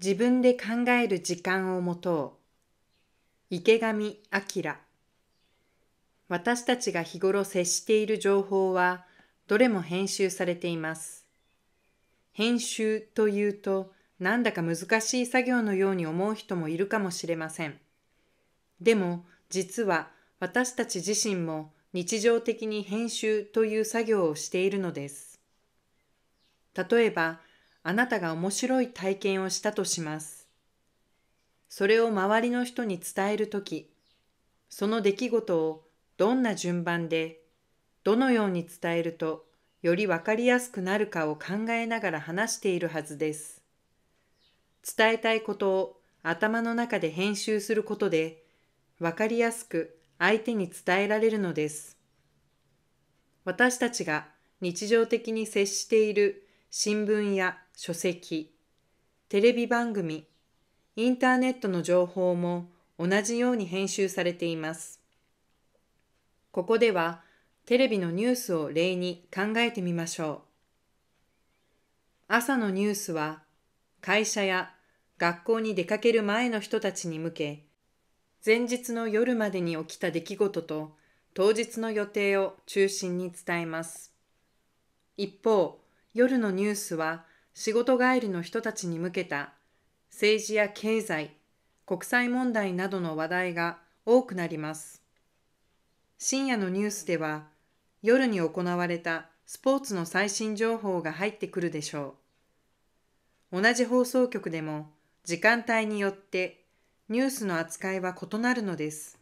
自分で考える時間を持とう。池上彰私たちが日頃接している情報は、どれも編集されています。編集というと、なんだか難しい作業のように思う人もいるかもしれません。でも、実は私たち自身も日常的に編集という作業をしているのです。例えば、あなたが面白い体験をしたとします。それを周りの人に伝えるとき、その出来事をどんな順番で、どのように伝えるとより分かりやすくなるかを考えながら話しているはずです。伝えたいことを頭の中で編集することで、分かりやすく相手に伝えられるのです。私たちが日常的に接している新聞や書籍、テレビ番組、インターネットの情報も同じように編集されています。ここではテレビのニュースを例に考えてみましょう。朝のニュースは会社や学校に出かける前の人たちに向け、前日の夜までに起きた出来事と当日の予定を中心に伝えます。一方、夜のニュースは仕事帰りの人たちに向けた政治や経済、国際問題などの話題が多くなります。深夜のニュースでは夜に行われたスポーツの最新情報が入ってくるでしょう。同じ放送局でも時間帯によってニュースの扱いは異なるのです。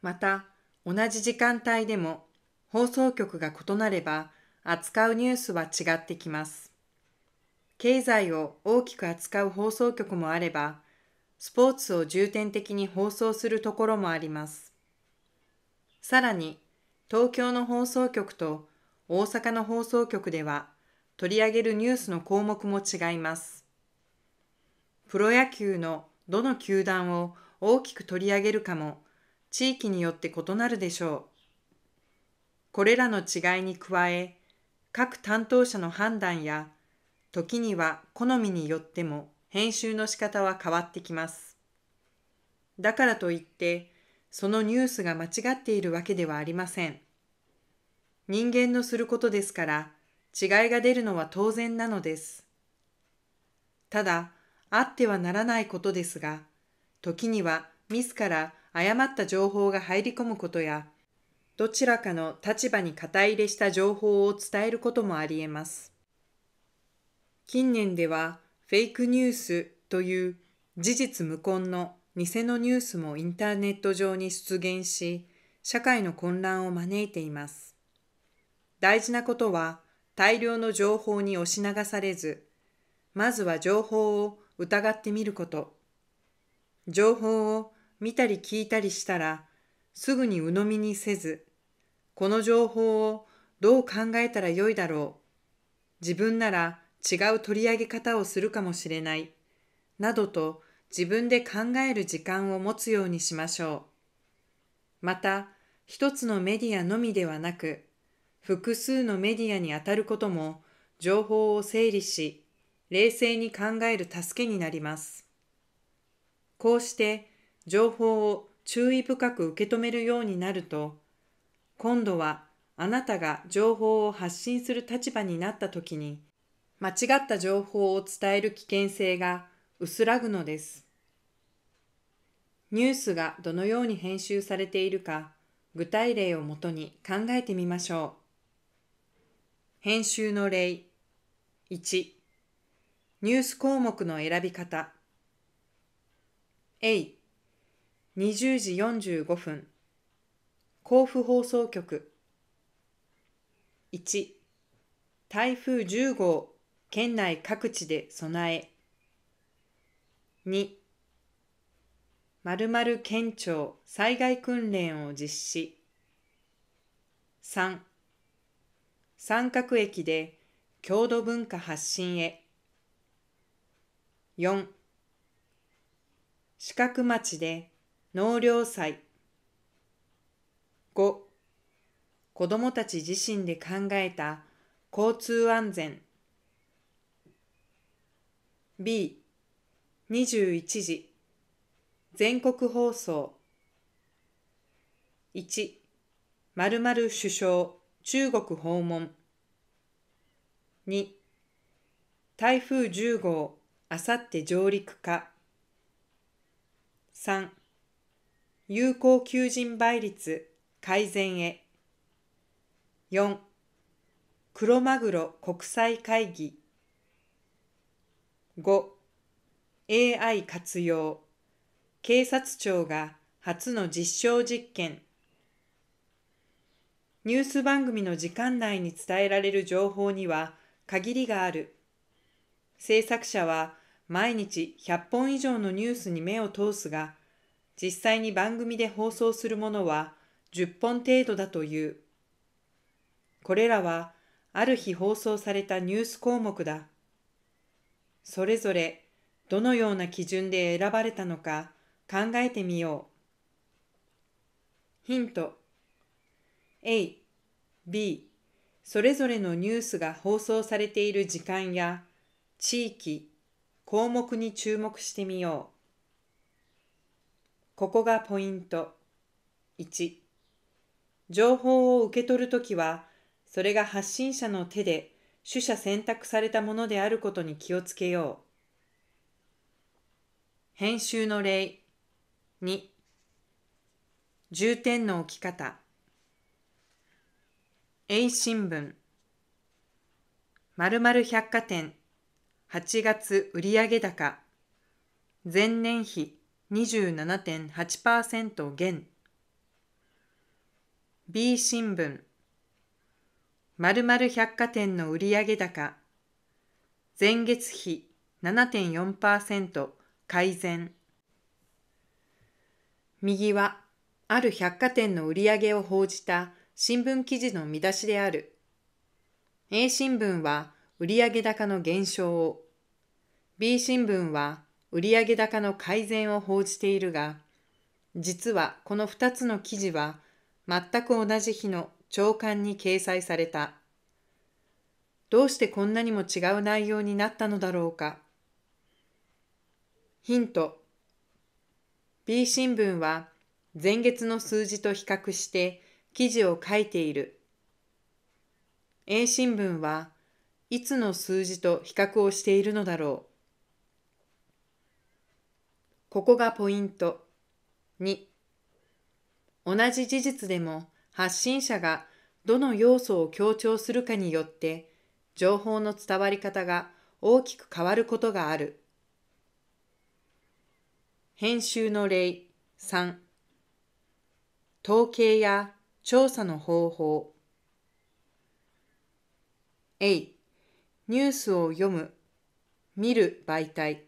また同じ時間帯でも放送局が異なれば扱うニュースは違ってきます。経済を大きく扱う放送局もあれば、スポーツを重点的に放送するところもあります。さらに、東京の放送局と大阪の放送局では、取り上げるニュースの項目も違います。プロ野球のどの球団を大きく取り上げるかも、地域によって異なるでしょう。これらの違いに加え、各担当者の判断や時には好みによっても編集の仕方は変わってきます。だからといって、そのニュースが間違っているわけではありません。人間のすることですから、違いが出るのは当然なのです。ただ、あってはならないことですが、時には自ら誤った情報が入り込むことや、どちらかの立場に肩入れした情報を伝えることもありえます。近年ではフェイクニュースという事実無根の偽のニュースもインターネット上に出現し、社会の混乱を招いています。大事なことは、大量の情報に押し流されず、まずは情報を疑ってみること。情報を見たり聞いたりしたら、すぐに鵜呑みにせず、この情報をどう考えたらよいだろう。自分なら違う取り上げ方をするかもしれない、などと自分で考える時間を持つようにしましょう。また、一つのメディアのみではなく、複数のメディアにあたることも情報を整理し、冷静に考える助けになります。こうして情報を注意深く受け止めるようになると、今度はあなたが情報を発信する立場になった時に間違った情報を伝える危険性が薄らぐのです。ニュースがどのように編集されているか、具体例をもとに考えてみましょう。編集の例1ニュース項目の選び方 A20 時45分甲府放送局1台風10号県内各地で備え2〇〇県庁災害訓練を実施3三角駅で郷土文化発信へ4四角町で納涼祭5子どもたち自身で考えた交通安全 B 21時全国放送1〇〇首相中国訪問2台風10号あさって上陸か3有効求人倍率改善へ4クロマグロ国際会議5 AI 活用警察庁が初の実証実験ニュース番組の時間内に伝えられる情報には限りがある制作者は毎日100本以上のニュースに目を通すが実際に番組で放送するものは10本程度だというこれらはある日放送されたニュース項目だそれぞれどのような基準で選ばれたのか考えてみよう。ヒント A、B、それぞれのニュースが放送されている時間や地域、項目に注目してみよう。ここがポイント。1情報を受け取るときはそれが発信者の手で取捨選択されたものであることに気をつけよう。編集の例2重点の置き方 A 新聞〇〇百貨店8月売上高前年比27.8%減 B 新聞まる百貨店の売上高、前月比7.4%改善。右は、ある百貨店の売り上げを報じた新聞記事の見出しである。A 新聞は売上高の減少を、B 新聞は売上高の改善を報じているが、実はこの2つの記事は全く同じ日の朝刊に掲載された。どうしてこんなにも違う内容になったのだろうか。ヒント B 新聞は前月の数字と比較して記事を書いている。A 新聞はいつの数字と比較をしているのだろう。ここがポイント。2同じ事実でも発信者がどの要素を強調するかによって情報の伝わり方が大きく変わることがある。編集の例3統計や調査の方法 A ニュースを読む見る媒体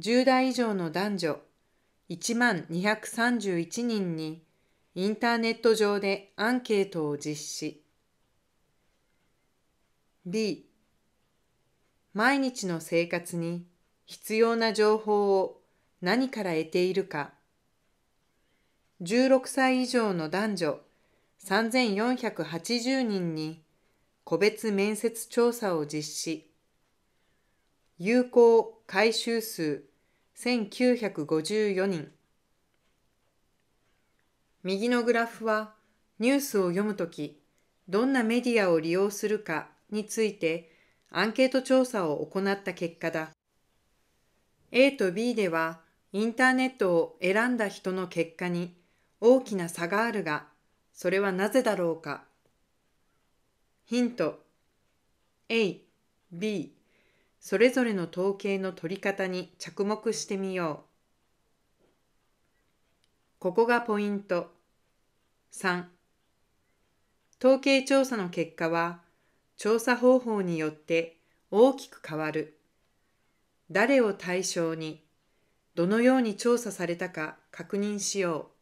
10代以上の男女1万231人にインターネット上でアンケートを実施 B 毎日の生活に必要な情報を何から得ているか16歳以上の男女3480人に個別面接調査を実施有効回収数1954人右のグラフはニュースを読むとき、どんなメディアを利用するかについてアンケート調査を行った結果だ。A と B ではインターネットを選んだ人の結果に大きな差があるが、それはなぜだろうか。ヒント A、B、それぞれの統計の取り方に着目してみよう。ここがポイント。3統計調査の結果は調査方法によって大きく変わる。誰を対象にどのように調査されたか確認しよう。